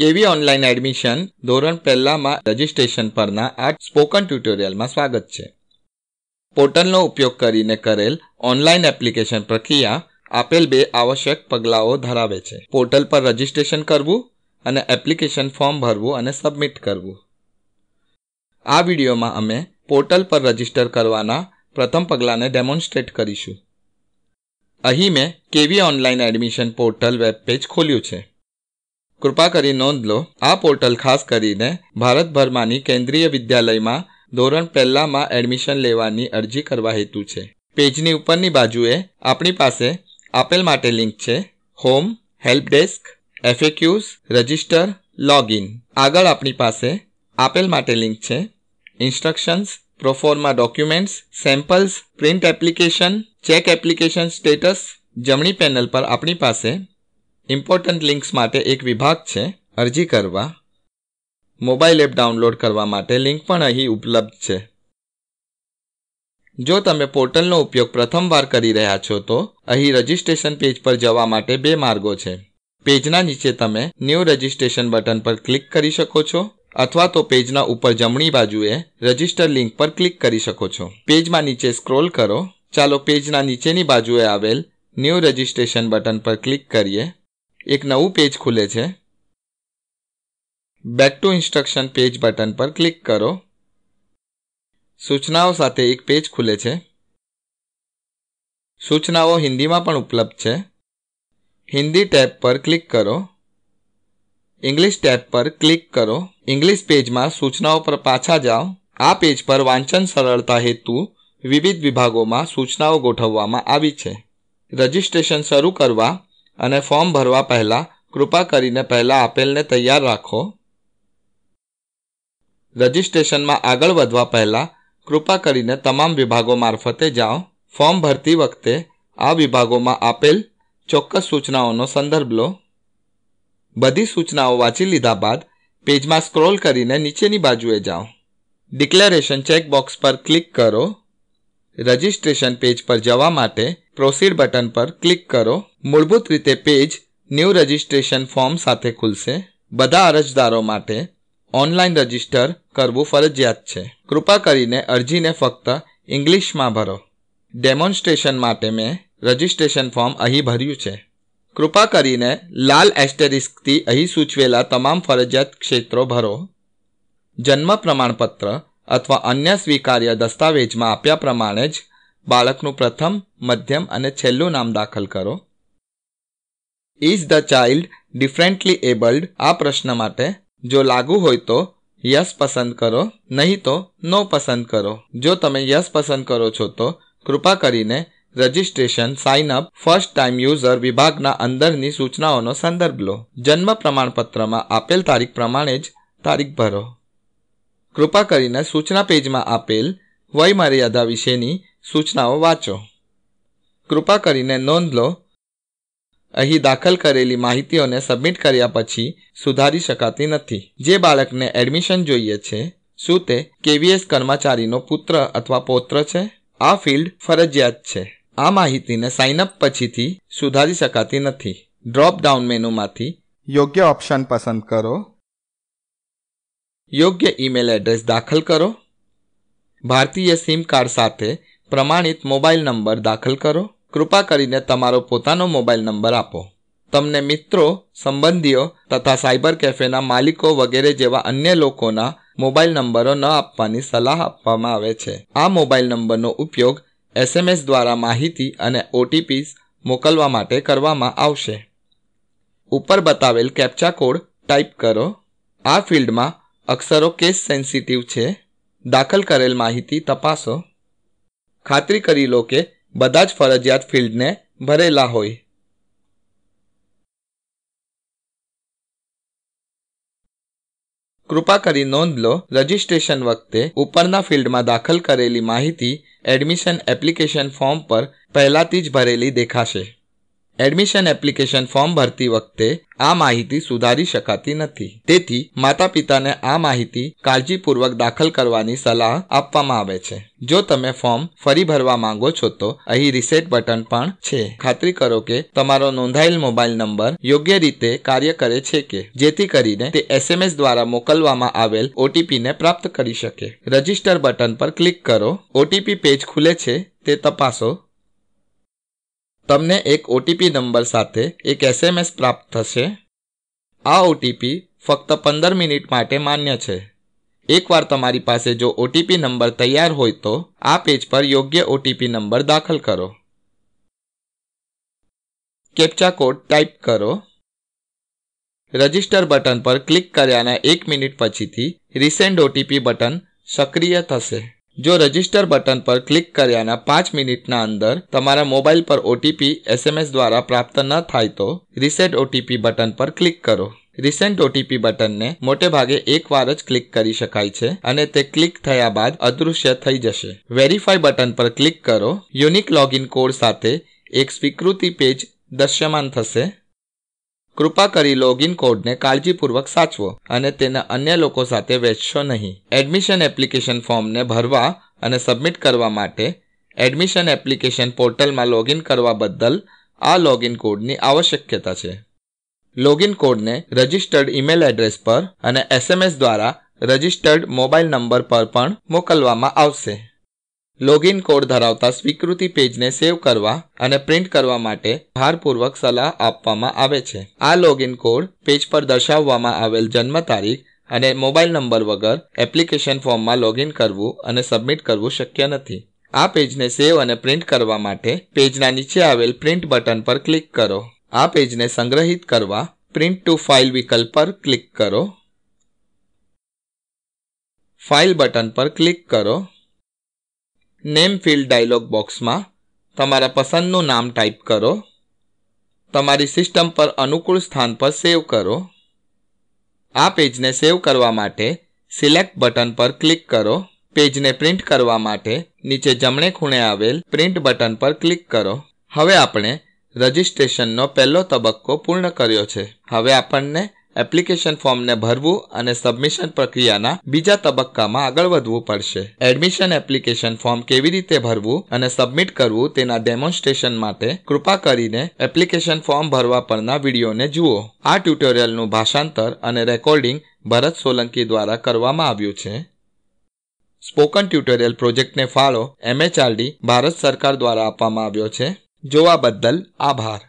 કેવી online admission ધોરણ પહેલામાં રજિસ્ટ્રેશન પરના આ સ્પોકન ટ્યુટોરિયલમાં સ્વાગત છે પોર્ટલનો ઉપયોગ કરીને કરેલ ઓનલાઈન એપ્લિકેશન પ્રક્રિયા આપેલ બે આવશ્યક પગલાઓ ધરાવે છે પોર્ટલ પર રજિસ્ટ્રેશન કરવું અને એપ્લિકેશન ફોર્મ ભરવું અને સબમિટ કરવું આ વિડીયોમાં અમે પોર્ટલ પર રજિસ્ટર કરવાના પ્રથમ પગલાંને ડેમોન્સ્ટ્રેટ કરીશું અહીં મેં કેવી online admission portal web page ખોલ્યું છે કૃપા કરી નોંધ લો આ પોર્ટલ ખાસ કરીને ભારતભરમાંની કેન્દ્રીય વિદ્યાલયમાં ધોરણ પહેલામાં એડમિશન લેવાની અરજી કરવા હેતુ છે પેજની ઉપરની બાજુએ આપણી પાસે આપેલ માટે લિંક છે home help desk FAQs register login આગળ આપણી પાસે આપેલ માટે લિંક છે instructions proforma documents samples print application check application status જમણી પેનલ પર આપણી પાસે ઇમ્પોર્ટન્ટ લિંક્સ માટે એક વિભાગ છે અરજી કરવા મોબાઈલ એપ ડાઉનલોડ કરવા માટે લિંક પણ અહીં ઉપલબ્ધ છે જો તમે પોર્ટલનો ઉપયોગ પ્રથમવાર કરી રહ્યા છો તો અહીં રજિસ્ટ્રેશન પેજ પર જવા માટે બે માર્ગો છે પેજના નીચે તમે ન્યૂ રજિસ્ટ્રેશન બટન પર ક્લિક કરી શકો છો અથવા તો પેજના ઉપર જમણી બાજુએ રજિસ્ટર લિંક પર ક્લિક કરી શકો છો પેજમાં નીચે સ્ક્રોલ કરો ચાલો પેજના નીચેની બાજુએ આવેલ ન્યૂ રજિસ્ટ્રેશન બટન પર ક્લિક કરીએ એક નવું પેજ ખુલે છે back to instruction page button પર ક્લિક કરો સૂચનાઓ સાથે એક પેજ ખુલે છે સૂચનાઓ હિન્દીમાં પણ ઉપલબ્ધ છે હિન્દી ટેબ પર ક્લિક કરો ઇંગ્લિશ ટેબ પર ક્લિક કરો ઇંગ્લિશ પેજમાં સૂચનાઓ પર પાછા જાઓ આ પેજ પર વાંચન સરળતા હેતુ વિવિધ વિભાગોમાં સૂચનાઓ ગોઠવવામાં આવી છે રજિસ્ટ્રેશન શરૂ કરવા અને ફોર્મ ભરવા પહેલાં કૃપા કરીને પહેલાં આપેલને તૈયાર રાખો રજિસ્ટ્રેશનમાં આગળ વધવા પહેલાં કૃપા કરીને તમામ વિભાગો મારફતે જાઓ ફોર્મ ભરતી વખતે આ વિભાગોમાં આપેલ ચોક્કસ સૂચનાઓનો સંદર્ભ લો બધી સૂચનાઓ વાંચી લીધા બાદ પેજમાં સ્ક્રોલ કરીને નીચેની બાજુએ જાઓ ડિક્લેરેશન ચેકબોક્સ પર ક્લિક કરો રજિસ્ટ્રેશન પેજ પર જવા માટે પ્રોસીડ બટન પર ક્લિક કરો મૂળભૂત રીતે પેજ ન્યૂ રજિસ્ટ્રેશન ફોર્મ સાથે ખુલશે બધા અરજદારો માટે ઓનલાઈન રજિસ્ટર કરવું ફરજિયાત છે કૃપા કરીને અરજીને ફક્ત ઇંગ્લિશમાં ભરો ડેમોન્સ્ટ્રેશન માટે મેં રજિસ્ટ્રેશન ફોર્મ અહીં ભર્યું છે કૃપા કરીને લાલ એસ્ટેરિસ્કથી અહીં સૂચવેલા તમામ ફરજિયાત ક્ષેત્રો ભરો જન્મ પ્રમાણપત્ર અથવા અન્ય સ્વીકાર્ય દસ્તાવેજમાં આપ્યા પ્રમાણે જ બાળકનું પ્રથમ મધ્યમ અને છેલ્લું નામ દાખલ કરો is the child differently abled આ પ્રશ્ન માટે જો લાગુ હોય તો યસ પસંદ કરો નહીં તો નો પસંદ કરો જો તમે યસ પસંદ કરો છો તો કૃપા કરીને registration sign up first time user વિભાગના અંદરની સૂચનાઓનો સંદર્ભ લો જન્મ પ્રમાણપત્રમાં આપેલ તારીખ પ્રમાણે જ તારીખ ભરો કૃપા કરીને સૂચના પેજમાં આપેલ વય મર્યાદા વિશેની સૂચનાઓ વાંચો કૃપા કરીને નોંધ લો અહીં દાખલ કરેલી માહિતીઓને સબમિટ કર્યા પછી સુધારી શકાતી નથી જે બાળકને એડમિશન જોઈએ છે શું તે કેવીએસ કર્મચારીનો પુત્ર અથવા પૌત્ર છે આ ફિલ્ડ ફરજિયાત છે આ માહિતીને સાઇન અપ પછીથી સુધારી શકાતી નથી ડ્રોપ ડાઉન મેનુમાંથી યોગ્ય ઓપ્શન પસંદ કરો યોગ્ય ઈમેલ એડ્રેસ દાખલ કરો ભારતીય સિમ કાર્ડ સાથે પ્રમાણિત મોબાઈલ નંબર દાખલ કરો કૃપા કરીને તમારો પોતાનો મોબાઈલ નંબર આપો તમને મિત્રો સંબંધીઓ તથા સાયબર કેફેના માલિકો વગેરે જેવા અન્ય લોકોના મોબાઈલ નંબરો ન આપવાની સલાહ આપવામાં આવે છે આ મોબાઈલ નંબરનો ઉપયોગ એસએમએસ દ્વારા માહિતી અને ઓટીપી મોકલવા માટે કરવામાં આવશે ઉપર બતાવેલ કેપ્ચા કોડ ટાઈપ કરો આ ફિલ્ડમાં અક્ષરો કેસ સેન્સિટિવ છે દાખલ કરેલ માહિતી તપાસો ખાતરી કરી લો કે બધા જ ફરજિયાત ફિલ્ડને ભરેલા હોય કૃપા કરી નોંધ લો રજિસ્ટ્રેશન વખતે ઉપરના ફિલ્ડમાં દાખલ કરેલી માહિતી એડમિશન એપ્લિકેશન ફોર્મ પર પહેલાથી જ ભરેલી દેખાશે એડમિશન એપ્લિકેશન ફોર્મ ભરતી વખતે આ માહિતી સુધારી શકાતી નથી તેથી માતા પિતાને આ માહિતી કાળજીપૂર્વક દાખલ કરવાની સલાહ આપવામાં આવે છે જો તમે ફોર્મ ફરી ભરવા માંગો છો તો અહીં રિસેટ બટન પણ છે ખાતરી કરો કે તમારો નોંધાયેલ મોબાઈલ નંબર યોગ્ય રીતે કાર્ય કરે છે કે જેથી કરીને તે એસએમએસ દ્વારા મોકલવામાં આવેલ ઓટીપીને પ્રાપ્ત કરી શકે રજિસ્ટર બટન પર ક્લિક કરો ઓટીપી પેજ ખુલે છે તે તપાસો તમને એક ઓટીપી નંબર સાથે એક એસએમએસ પ્રાપ્ત થશે આ ઓટીપી ફક્ત પંદર મિનિટ માટે માન્ય છે એકવાર તમારી પાસે જો ઓટીપી નંબર તૈયાર હોય તો આ પેજ પર યોગ્ય ઓટીપી નંબર દાખલ કરો કેપ્ચા કોડ ટાઈપ કરો રજિસ્ટર બટન પર ક્લિક કર્યાના એક મિનિટ પછીથી રિસેન્ડ ઓટીપી બટન સક્રિય થશે જો રજિસ્ટર બટન પર ક્લિક કર્યાના પાંચ મિનિટના અંદર તમારા મોબાઈલ પર ઓટીપી એસએમએસ દ્વારા પ્રાપ્ત ન થાય તો રીસેટ ઓટીપી બટન પર ક્લિક કરો રિસેન્ટ ઓટીપી બટનને મોટે ભાગે એક વાર જ ક્લિક કરી શકાય છે અને તે ક્લિક થયા બાદ અદૃશ્ય થઈ જશે વેરીફાઈ બટન પર ક્લિક કરો યુનિક લોગિન કોડ સાથે એક સ્વીકૃતિ પેજ દૃશ્યમાન થશે કૃપા કરી લોગિન કોડને કાળજીપૂર્વક સાચવો અને તેને અન્ય લોકો સાથે વહેંચશો નહીં એડમિશન એપ્લિકેશન ફોર્મને ભરવા અને સબમિટ કરવા માટે એડમિશન એપ્લિકેશન પોર્ટલમાં લોગિન કરવા બદલ આ લોગિન કોડની આવશ્યકતા છે લોગિન કોડને રજિસ્ટર્ડ ઈમેલ એડ્રેસ પર અને એસએમએસ દ્વારા રજિસ્ટર્ડ મોબાઈલ નંબર પર પણ મોકલવામાં આવશે લોગિન કોડ ધરાવતા સ્વીકૃતિ પેજને સેવ કરવા અને પ્રિન્ટ કરવા માટે ભારપૂર્વક સલાહ આપવામાં આવે છે આ લોગિન કોડ પેજ પર દર્શાવવામાં આવેલ જન્મ તારીખ અને મોબાઈલ નંબર વગર એપ્લિકેશન ફોર્મમાં લોગિન કરવું અને સબમિટ કરવું શક્ય નથી આ પેજને સેવ અને પ્રિન્ટ કરવા માટે પેજના નીચે આવેલ પ્રિન્ટ બટન પર ક્લિક કરો આ પેજને સંગ્રહિત કરવા પ્રિન્ટ ટુ ફાઇલ વિકલ્પ પર ક્લિક કરો ફાઇલ બટન પર ક્લિક કરો નેમ ફિલ્ડ ડાયલોગ બોક્સમાં તમારા પસંદનું નામ ટાઈપ કરો તમારી સિસ્ટમ પર અનુકૂળ સ્થાન પર સેવ કરો આ પેજને સેવ કરવા માટે સિલેક્ટ બટન પર ક્લિક કરો પેજને પ્રિન્ટ કરવા માટે નીચે જમણે ખૂણે આવેલ પ્રિન્ટ બટન પર ક્લિક કરો હવે આપણે રજિસ્ટ્રેશનનો પહેલો તબક્કો પૂર્ણ કર્યો છે હવે આપણને એપ્લિકેશન ફોર્મને ભરવું અને સબમિશન પ્રક્રિયાના બીજા તબક્કામાં આગળ વધવું પડશે એડમિશન એપ્લિકેશન ફોર્મ કેવી રીતે ભરવું અને સબમિટ કરવું તેના ડેમોન્સ્ટ્રેશન માટે કૃપા કરીને એપ્લિકેશન ફોર્મ ભરવા પરના વિડીયોને જુઓ આ ટ્યુટોરિયલનું ભાષાંતર અને રેકોર્ડિંગ ભરત સોલંકી દ્વારા કરવામાં આવ્યું છે સ્પોકન ટ્યુટોરિયલ પ્રોજેક્ટને ફાળો એમએચઆરડી ભારત સરકાર દ્વારા આપવામાં આવ્યો છે જોવા બદલ આભાર